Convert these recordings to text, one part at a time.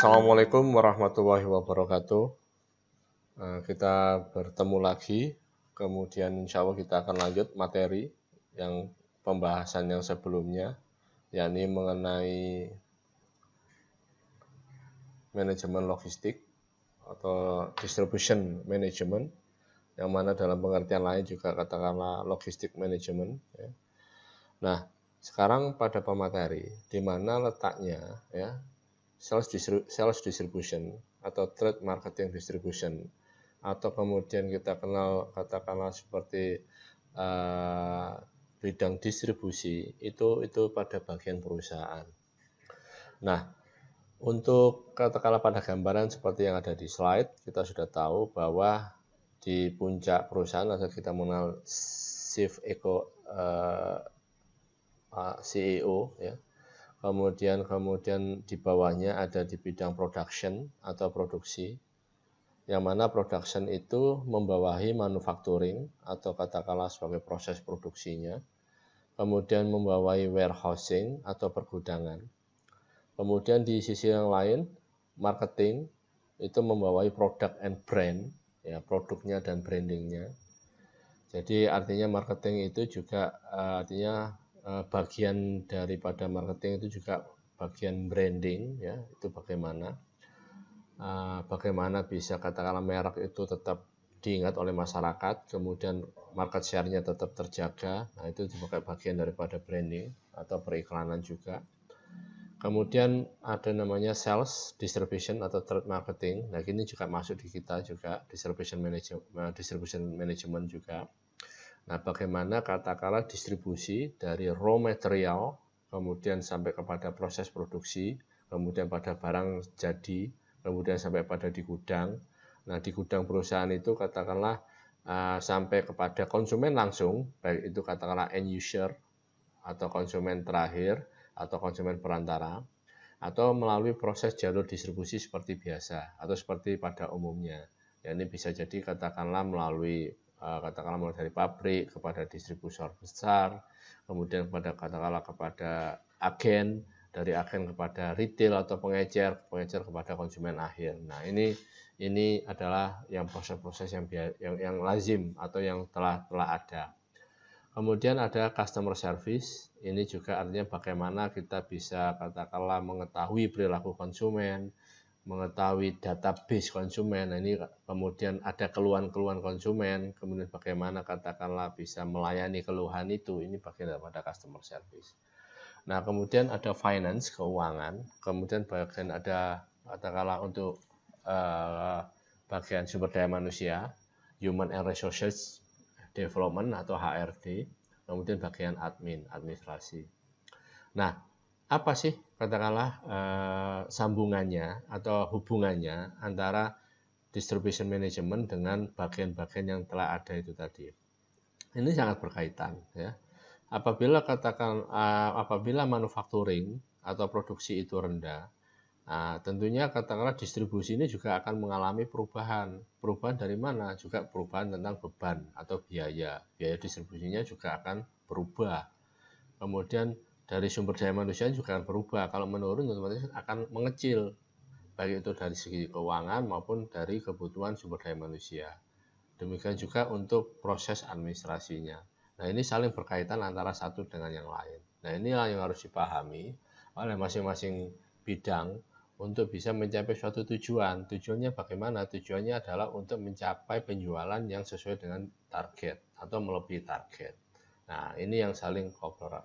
Assalamualaikum warahmatullahi wabarakatuh. Eh, kita bertemu lagi, kemudian insya Allah kita akan lanjut materi yang pembahasan yang sebelumnya, yakni mengenai manajemen logistik atau distribution management, yang mana dalam pengertian lain juga katakanlah logistik management. Ya. Nah, sekarang pada pemateri, di mana letaknya ya sales, sales distribution atau trade marketing distribution atau kemudian kita kenal katakanlah seperti uh, bidang distribusi itu itu pada bagian perusahaan. Nah, untuk katakanlah pada gambaran seperti yang ada di slide kita sudah tahu bahwa di puncak perusahaan atau kita mengenal chief eco uh, eh, CEO ya kemudian kemudian di bawahnya ada di bidang production atau produksi yang mana production itu membawahi manufacturing atau katakanlah sebagai proses produksinya kemudian membawahi warehousing atau pergudangan kemudian di sisi yang lain marketing itu membawahi product and brand ya produknya dan brandingnya jadi artinya marketing itu juga eh, artinya Eh, bagian daripada marketing itu juga bagian branding ya itu bagaimana eh, bagaimana bisa katakanlah merek itu tetap diingat oleh masyarakat kemudian market share-nya tetap terjaga nah itu juga bagian daripada branding atau periklanan juga kemudian ada namanya sales distribution atau trade marketing nah ini juga masuk di kita juga distribution management eh, distribution management juga Nah, bagaimana katakanlah distribusi dari raw material, kemudian sampai kepada proses produksi, kemudian pada barang jadi, kemudian sampai pada di gudang. Nah, di gudang perusahaan itu katakanlah uh, sampai kepada konsumen langsung, baik itu katakanlah end user atau konsumen terakhir atau konsumen perantara atau melalui proses jalur distribusi seperti biasa atau seperti pada umumnya. Ya, ini bisa jadi katakanlah melalui Eh, katakanlah mulai dari pabrik kepada distributor besar, kemudian kepada katakanlah kepada agen, dari agen kepada retail atau pengecer, pengecer kepada konsumen akhir. Nah, ini ini adalah yang proses-proses yang, yang yang lazim atau yang telah telah ada. Kemudian ada customer service, ini juga artinya bagaimana kita bisa katakanlah mengetahui perilaku konsumen, mengetahui database konsumen. Nah, ini kemudian ada keluhan-keluhan konsumen, kemudian bagaimana katakanlah bisa melayani keluhan itu, ini bagian daripada customer service. Nah, kemudian ada finance, keuangan, kemudian bagian ada katakanlah untuk uh, bagian sumber daya manusia, human and resources development atau HRD, kemudian bagian admin, administrasi. Nah, apa sih katakanlah eh, sambungannya atau hubungannya antara distribution management dengan bagian-bagian yang telah ada itu tadi. Ini sangat berkaitan ya. Apabila katakan eh, apabila manufacturing atau produksi itu rendah, eh, tentunya katakanlah distribusi ini juga akan mengalami perubahan. Perubahan dari mana? Juga perubahan tentang beban atau biaya. Biaya distribusinya juga akan berubah. Kemudian dari sumber daya manusia juga akan berubah. Kalau menurun otomatis akan mengecil baik itu dari segi keuangan maupun dari kebutuhan sumber daya manusia. Demikian juga untuk proses administrasinya. Nah, ini saling berkaitan antara satu dengan yang lain. Nah, ini yang harus dipahami oleh masing-masing bidang untuk bisa mencapai suatu tujuan. Tujuannya bagaimana? Tujuannya adalah untuk mencapai penjualan yang sesuai dengan target atau melebihi target. Nah, ini yang saling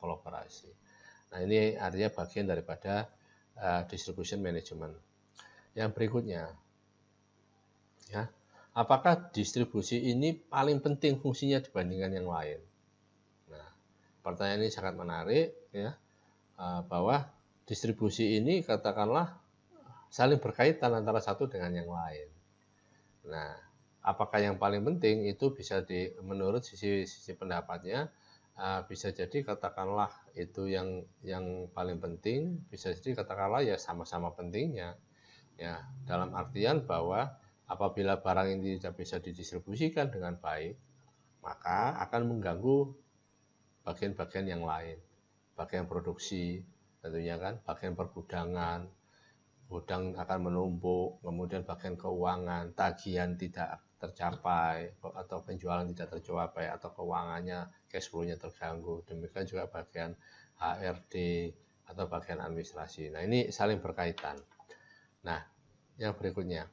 kolaborasi. Nah ini artinya bagian daripada uh, distribution management. Yang berikutnya, ya, apakah distribusi ini paling penting fungsinya dibandingkan yang lain? Nah, pertanyaan ini sangat menarik ya, uh, bahwa distribusi ini katakanlah saling berkaitan antara satu dengan yang lain. Nah, apakah yang paling penting itu bisa di menurut sisi sisi pendapatnya uh, bisa jadi katakanlah itu yang yang paling penting bisa jadi katakanlah ya sama-sama pentingnya ya dalam artian bahwa apabila barang ini tidak bisa didistribusikan dengan baik maka akan mengganggu bagian-bagian yang lain bagian produksi tentunya kan bagian pergudangan gudang akan menumpuk kemudian bagian keuangan tagihan tidak tercapai atau penjualan tidak tercapai atau keuangannya cash flow-nya terganggu demikian juga bagian HRD atau bagian administrasi nah ini saling berkaitan nah yang berikutnya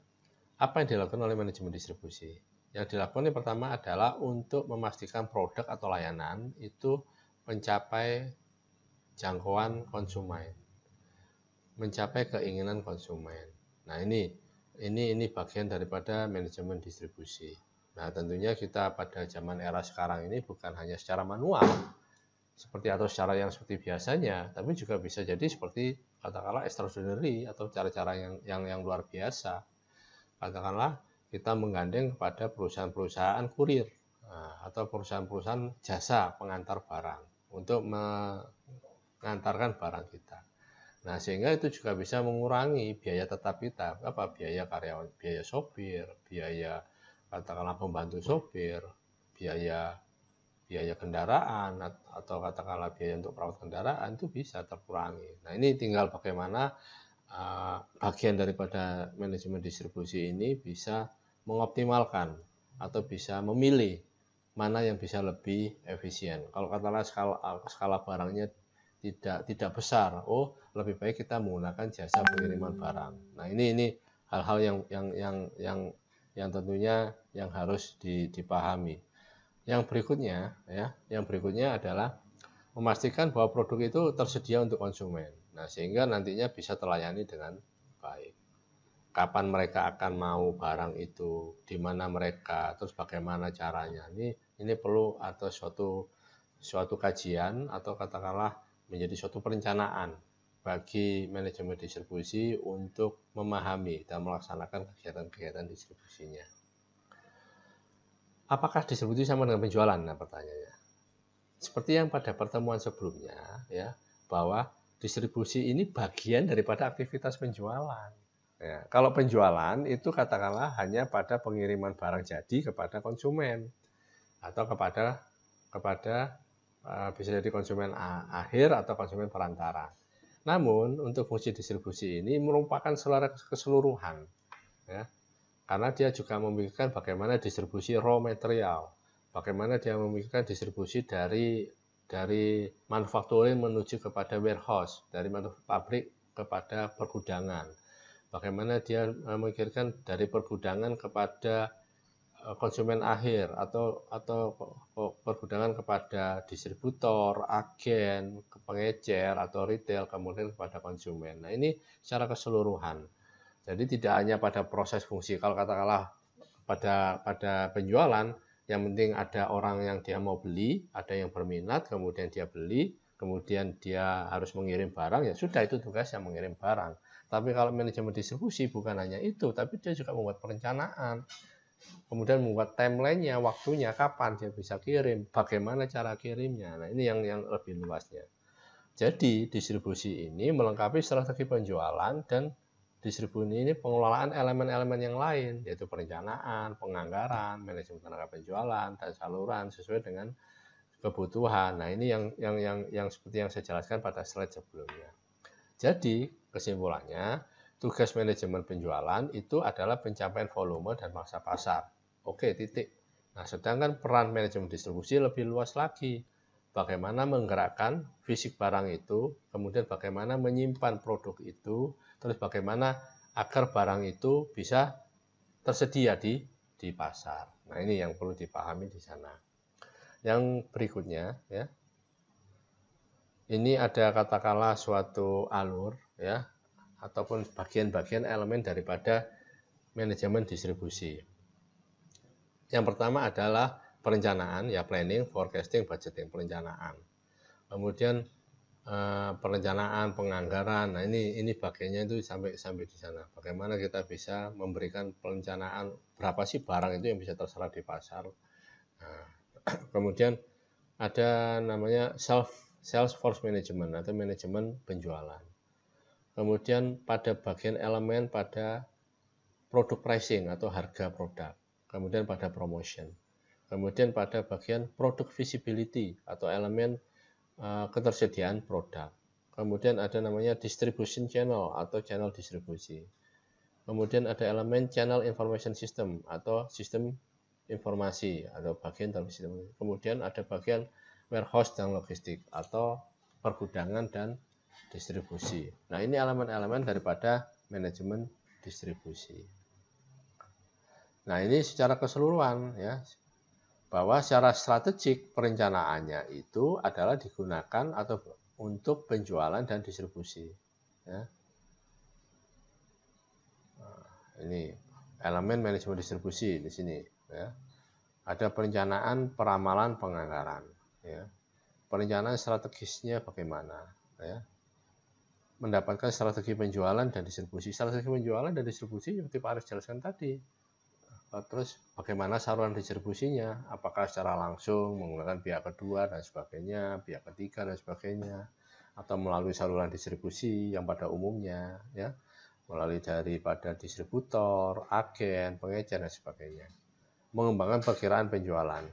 apa yang dilakukan oleh manajemen distribusi yang dilakukan yang pertama adalah untuk memastikan produk atau layanan itu mencapai jangkauan konsumen mencapai keinginan konsumen nah ini ini ini bagian daripada manajemen distribusi. Nah, tentunya kita pada zaman era sekarang ini bukan hanya secara manual seperti atau secara yang seperti biasanya, tapi juga bisa jadi seperti katakanlah extraordinary atau cara-cara yang yang yang luar biasa. Katakanlah kita menggandeng kepada perusahaan-perusahaan kurir nah, atau perusahaan-perusahaan jasa pengantar barang untuk mengantarkan barang kita. Nah, sehingga itu juga bisa mengurangi biaya tetap kita, apa biaya karyawan, biaya sopir, biaya katakanlah pembantu sopir, biaya biaya kendaraan atau katakanlah biaya untuk perawat kendaraan itu bisa terkurangi. Nah, ini tinggal bagaimana uh, bagian daripada manajemen distribusi ini bisa mengoptimalkan atau bisa memilih mana yang bisa lebih efisien. Kalau katakanlah skala skala barangnya tidak tidak besar. Oh, lebih baik kita menggunakan jasa pengiriman barang. Nah, ini ini hal-hal yang yang yang yang yang tentunya yang harus dipahami. Yang berikutnya ya, yang berikutnya adalah memastikan bahwa produk itu tersedia untuk konsumen. Nah, sehingga nantinya bisa terlayani dengan baik. Kapan mereka akan mau barang itu, di mana mereka, terus bagaimana caranya. Ini ini perlu atau suatu suatu kajian atau katakanlah menjadi suatu perencanaan bagi manajemen distribusi untuk memahami dan melaksanakan kegiatan-kegiatan distribusinya. Apakah distribusi sama dengan penjualan? Nah, pertanyaannya. Seperti yang pada pertemuan sebelumnya, ya, bahwa distribusi ini bagian daripada aktivitas penjualan. Ya, kalau penjualan itu katakanlah hanya pada pengiriman barang jadi kepada konsumen atau kepada kepada Eh, bisa jadi konsumen akhir atau konsumen perantara. Namun untuk fungsi distribusi ini merupakan selera keseluruhan, ya, karena dia juga memikirkan bagaimana distribusi raw material, bagaimana dia memikirkan distribusi dari dari manufakturing menuju kepada warehouse, dari pabrik kepada pergudangan, bagaimana dia eh, memikirkan dari pergudangan kepada Eh, konsumen akhir atau atau perbudangan kepada distributor, agen, pengecer atau retail kemudian kepada konsumen. Nah, ini secara keseluruhan. Jadi tidak hanya pada proses fungsi. Kalau katakanlah pada pada penjualan yang penting ada orang yang dia mau beli, ada yang berminat, kemudian dia beli, kemudian dia harus mengirim barang ya sudah itu tugas yang mengirim barang. Tapi kalau manajemen distribusi bukan hanya itu, tapi dia juga membuat perencanaan kemudian membuat timelinenya, waktunya kapan dia bisa kirim, bagaimana cara kirimnya. Nah ini yang yang lebih luasnya. Jadi distribusi ini melengkapi strategi penjualan dan distribusi ini pengelolaan elemen-elemen yang lain, yaitu perencanaan, penganggaran, manajemen tenaga penjualan, dan saluran sesuai dengan kebutuhan. Nah ini yang yang yang yang seperti yang saya jelaskan pada slide sebelumnya. Jadi kesimpulannya tugas manajemen penjualan itu adalah pencapaian volume dan masa pasar. Oke, titik. Nah, sedangkan peran manajemen distribusi lebih luas lagi. Bagaimana menggerakkan fisik barang itu, kemudian bagaimana menyimpan produk itu, terus bagaimana agar barang itu bisa tersedia di di pasar. Nah, ini yang perlu dipahami di sana. Yang berikutnya ya. Ini ada katakanlah suatu alur ya, ataupun bagian-bagian elemen daripada manajemen distribusi. Yang pertama adalah perencanaan, ya planning, forecasting, budgeting, perencanaan. Kemudian eh, perencanaan, penganggaran, nah ini ini bagiannya itu sampai sampai di sana. Bagaimana kita bisa memberikan perencanaan berapa sih barang itu yang bisa terserap di pasar. Nah, kemudian ada namanya self sales force management atau manajemen penjualan kemudian pada bagian elemen pada produk pricing atau harga produk, kemudian pada promotion, kemudian pada bagian produk visibility atau elemen uh, ketersediaan produk, kemudian ada namanya distribution channel atau channel distribusi, kemudian ada elemen channel information system atau sistem informasi atau bagian dari sistem, kemudian ada bagian warehouse dan logistik atau pergudangan dan distribusi. Nah, ini elemen-elemen daripada manajemen distribusi. Nah, ini secara keseluruhan ya bahwa secara strategik perencanaannya itu adalah digunakan atau untuk penjualan dan distribusi. Ya. Nah, ini elemen manajemen distribusi di sini. Ya. Ada perencanaan, peramalan, penganggaran. Ya. Perencanaan strategisnya bagaimana? Ya mendapatkan strategi penjualan dan distribusi. Strategi penjualan dan distribusi seperti tipe Aris jelaskan tadi. Nah, terus bagaimana saluran distribusinya? Apakah secara langsung menggunakan pihak kedua dan sebagainya, pihak ketiga dan sebagainya, atau melalui saluran distribusi yang pada umumnya, ya, melalui daripada distributor, agen, pengecer dan sebagainya. Mengembangkan perkiraan penjualan,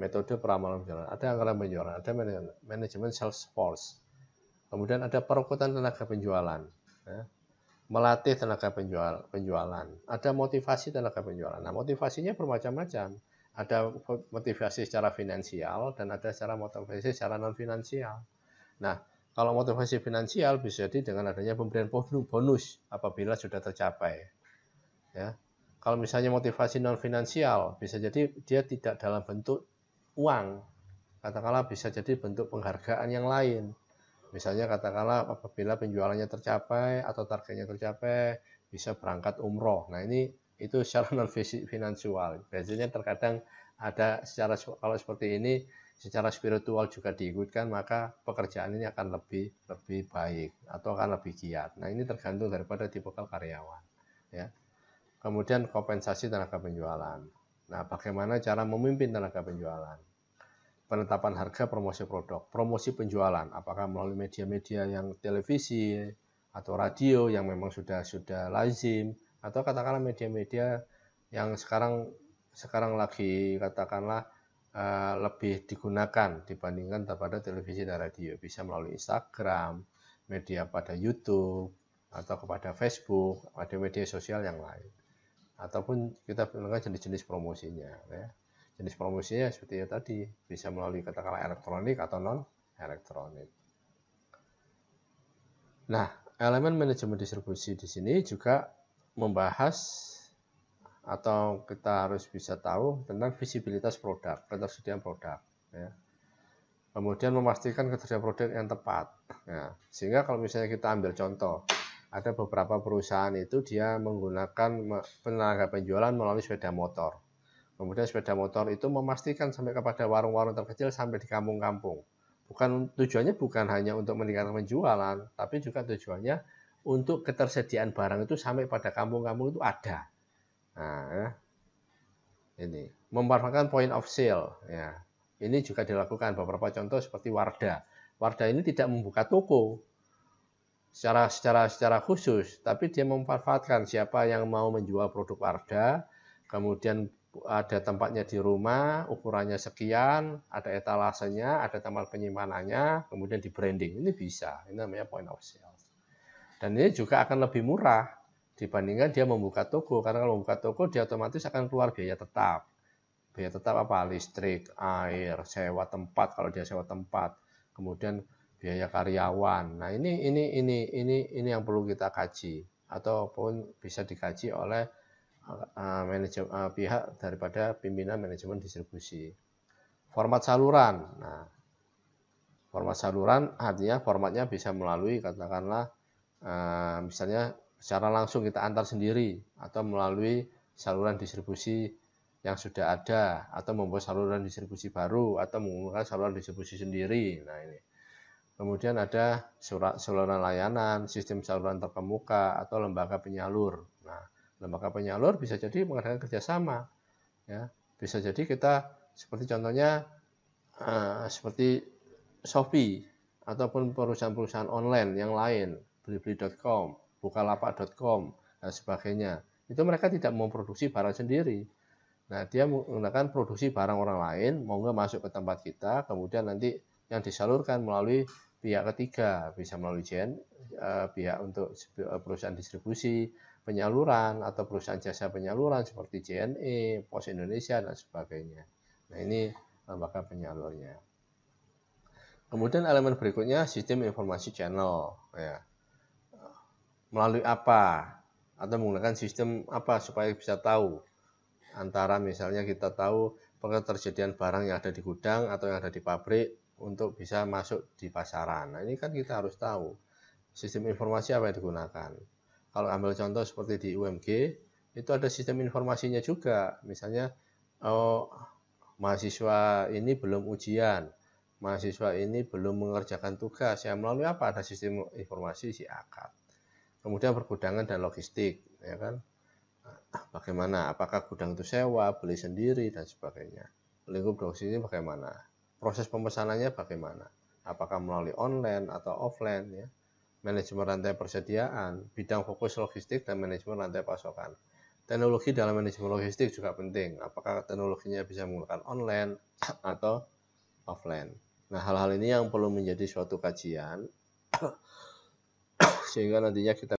metode peramalan penjualan. Ada anggaran penjualan, ada manajemen sales force Kemudian ada perekrutan tenaga penjualan. Ya. Melatih tenaga penjual, penjualan. Ada motivasi tenaga penjualan. Nah, motivasinya bermacam-macam. Ada motivasi secara finansial dan ada secara motivasi secara non finansial. Nah, kalau motivasi finansial bisa jadi dengan adanya pemberian bonus apabila sudah tercapai. Ya. Kalau misalnya motivasi non finansial bisa jadi dia tidak dalam bentuk uang. Katakanlah bisa jadi bentuk penghargaan yang lain. Misalnya katakanlah apabila penjualannya tercapai atau targetnya tercapai, bisa berangkat umroh. Nah ini itu secara non finansial. Biasanya terkadang ada secara kalau seperti ini secara spiritual juga diikutkan maka pekerjaan ini akan lebih lebih baik atau akan lebih giat. Nah ini tergantung daripada tipikal karyawan. Ya. Kemudian kompensasi tenaga penjualan. Nah bagaimana cara memimpin tenaga penjualan? penetapan harga promosi produk, promosi penjualan, apakah melalui media-media yang televisi atau radio yang memang sudah sudah lazim atau katakanlah media-media yang sekarang sekarang lagi katakanlah uh, lebih digunakan dibandingkan daripada televisi dan radio bisa melalui Instagram, media pada YouTube atau kepada Facebook, ada media sosial yang lain ataupun kita melakukan jenis-jenis promosinya ya jenis promosinya seperti tadi bisa melalui katakanlah elektronik atau non elektronik. Nah, elemen manajemen distribusi di sini juga membahas atau kita harus bisa tahu tentang visibilitas produk, ketersediaan produk. Ya. Kemudian memastikan ketersediaan produk yang tepat. Ya. sehingga kalau misalnya kita ambil contoh, ada beberapa perusahaan itu dia menggunakan tenaga penjualan melalui sepeda motor. Kemudian sepeda motor itu memastikan sampai kepada warung-warung terkecil sampai di kampung-kampung. Bukan tujuannya bukan hanya untuk meningkatkan penjualan, tapi juga tujuannya untuk ketersediaan barang itu sampai pada kampung-kampung itu ada. Nah, ini memanfaatkan point of sale ya. Ini juga dilakukan beberapa contoh seperti Warda. Warda ini tidak membuka toko secara secara secara khusus, tapi dia memanfaatkan siapa yang mau menjual produk Warda, kemudian ada tempatnya di rumah, ukurannya sekian, ada etalasenya, ada tempat penyimpanannya, kemudian di branding. Ini bisa, ini namanya point of sales. Dan ini juga akan lebih murah dibandingkan dia membuka toko. Karena kalau membuka toko, dia otomatis akan keluar biaya tetap. Biaya tetap apa? Listrik, air, sewa tempat kalau dia sewa tempat. Kemudian biaya karyawan. Nah ini ini ini ini ini yang perlu kita kaji ataupun bisa dikaji oleh Eh, manajemen uh, pihak daripada pimpinan manajemen distribusi. Format saluran. Nah, format saluran artinya formatnya bisa melalui katakanlah uh, misalnya secara langsung kita antar sendiri atau melalui saluran distribusi yang sudah ada atau membuat saluran distribusi baru atau menggunakan saluran distribusi sendiri. Nah, ini. Kemudian ada surat saluran layanan, sistem saluran terkemuka atau lembaga penyalur. Nah, maka penyalur bisa jadi mengadakan kerjasama. Ya, bisa jadi kita seperti contohnya uh, seperti Shopee ataupun perusahaan-perusahaan online yang lain, Blibli.com, Bukalapak.com dan sebagainya. Itu mereka tidak memproduksi barang sendiri. Nah, dia menggunakan produksi barang orang lain, mau nggak masuk ke tempat kita, kemudian nanti yang disalurkan melalui pihak ketiga, bisa melalui jen, eh, pihak untuk eh, perusahaan distribusi, penyaluran atau perusahaan jasa penyaluran seperti JNE, Pos Indonesia dan sebagainya. Nah, ini lembaga penyalurnya. Kemudian elemen berikutnya sistem informasi channel ya. Melalui apa atau menggunakan sistem apa supaya bisa tahu antara misalnya kita tahu ketersediaan barang yang ada di gudang atau yang ada di pabrik untuk bisa masuk di pasaran. Nah, ini kan kita harus tahu sistem informasi apa yang digunakan. Kalau ambil contoh seperti di UMG, itu ada sistem informasinya juga. Misalnya, oh, mahasiswa ini belum ujian, mahasiswa ini belum mengerjakan tugas. Ya, melalui apa? Ada sistem informasi si akad. Kemudian pergudangan dan logistik, ya kan? Nah, bagaimana? Apakah gudang itu sewa, beli sendiri, dan sebagainya. Lingkup dosis ini bagaimana? Proses pemesanannya bagaimana? Apakah melalui online atau offline, ya? manajemen rantai persediaan, bidang fokus logistik dan manajemen rantai pasokan. Teknologi dalam manajemen logistik juga penting, apakah teknologinya bisa menggunakan online atau offline. Nah, hal-hal ini yang perlu menjadi suatu kajian sehingga nantinya kita